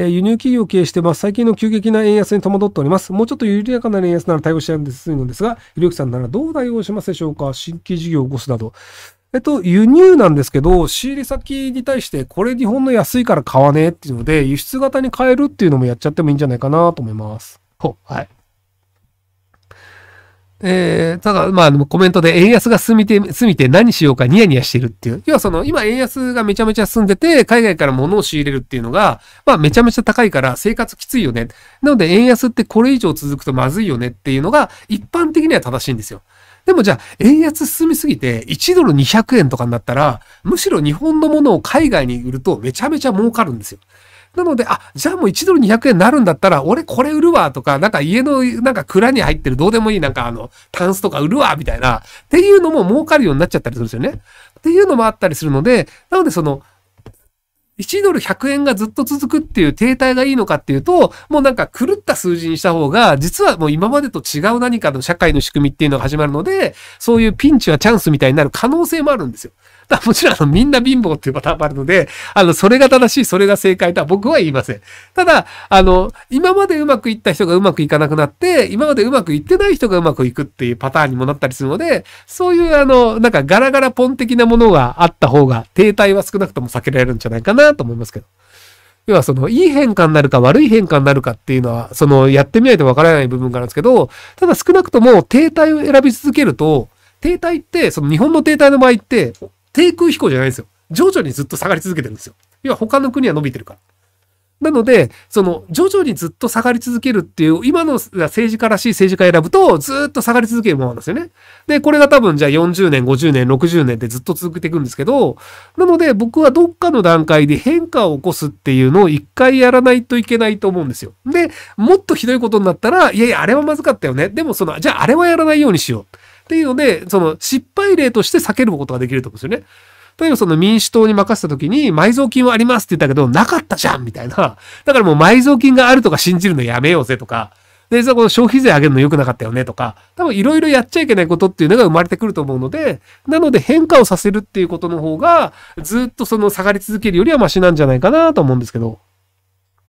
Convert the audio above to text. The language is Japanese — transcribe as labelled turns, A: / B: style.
A: え輸入企業を経営してます。最近の急激な円安に戸惑っております。もうちょっと緩やかな円安なら対応しやすいのですが、ひろゆきさんならどう対応しますでしょうか新規事業を起こすなど。えっと、輸入なんですけど、仕入れ先に対して、これ日本の安いから買わねえっていうので、輸出型に変えるっていうのもやっちゃってもいいんじゃないかなと思います。ほ、はい。えー、ただ、まあ、コメントで円安が進みて、進みて何しようかニヤニヤしてるっていう。要はその、今円安がめちゃめちゃ進んでて、海外から物を仕入れるっていうのが、まあ、めちゃめちゃ高いから生活きついよね。なので、円安ってこれ以上続くとまずいよねっていうのが、一般的には正しいんですよ。でもじゃあ、円安進みすぎて、1ドル200円とかになったら、むしろ日本のものを海外に売るとめちゃめちゃ儲かるんですよ。なので、あ、じゃあもう1ドル200円になるんだったら、俺これ売るわとか、なんか家の、なんか蔵に入ってるどうでもいいなんかあの、タンスとか売るわみたいな、っていうのも儲かるようになっちゃったりするんですよね。っていうのもあったりするので、なのでその、1ドル100円がずっと続くっていう停滞がいいのかっていうと、もうなんか狂った数字にした方が、実はもう今までと違う何かの社会の仕組みっていうのが始まるので、そういうピンチはチャンスみたいになる可能性もあるんですよ。だもちろんみんな貧乏っていうパターンもあるので、あの、それが正しい、それが正解とは僕は言いません。ただ、あの、今までうまくいった人がうまくいかなくなって、今までうまくいってない人がうまくいくっていうパターンにもなったりするので、そういうあの、なんかガラガラポン的なものがあった方が、停滞は少なくとも避けられるんじゃないかなと思いますけど。要はその、いい変化になるか悪い変化になるかっていうのは、その、やってみないとわからない部分があるんですけど、ただ少なくとも停滞を選び続けると、停滞って、その日本の停滞の場合って、低空飛行じゃないんですよ。徐々にずっと下がり続けてるんですよ。要は他の国は伸びてるから。なので、その、徐々にずっと下がり続けるっていう、今の政治家らしい政治家選ぶと、ずっと下がり続けるものなんですよね。で、これが多分じゃあ40年、50年、60年ってずっと続けていくんですけど、なので僕はどっかの段階で変化を起こすっていうのを一回やらないといけないと思うんですよ。で、もっとひどいことになったら、いやいや、あれはまずかったよね。でもその、じゃああれはやらないようにしよう。っていうので、その失敗例として避けることができると思うんですよね。例えばその民主党に任せた時に埋蔵金はありますって言ったけど、なかったじゃんみたいな。だからもう埋蔵金があるとか信じるのやめようぜとか。で、そこの消費税上げるの良くなかったよねとか、多分いろいろやっちゃいけないことっていうのが生まれてくると思うので、なので変化をさせるっていうことの方が、ずっとその下がり続けるよりはマシなんじゃないかなと思うんですけど。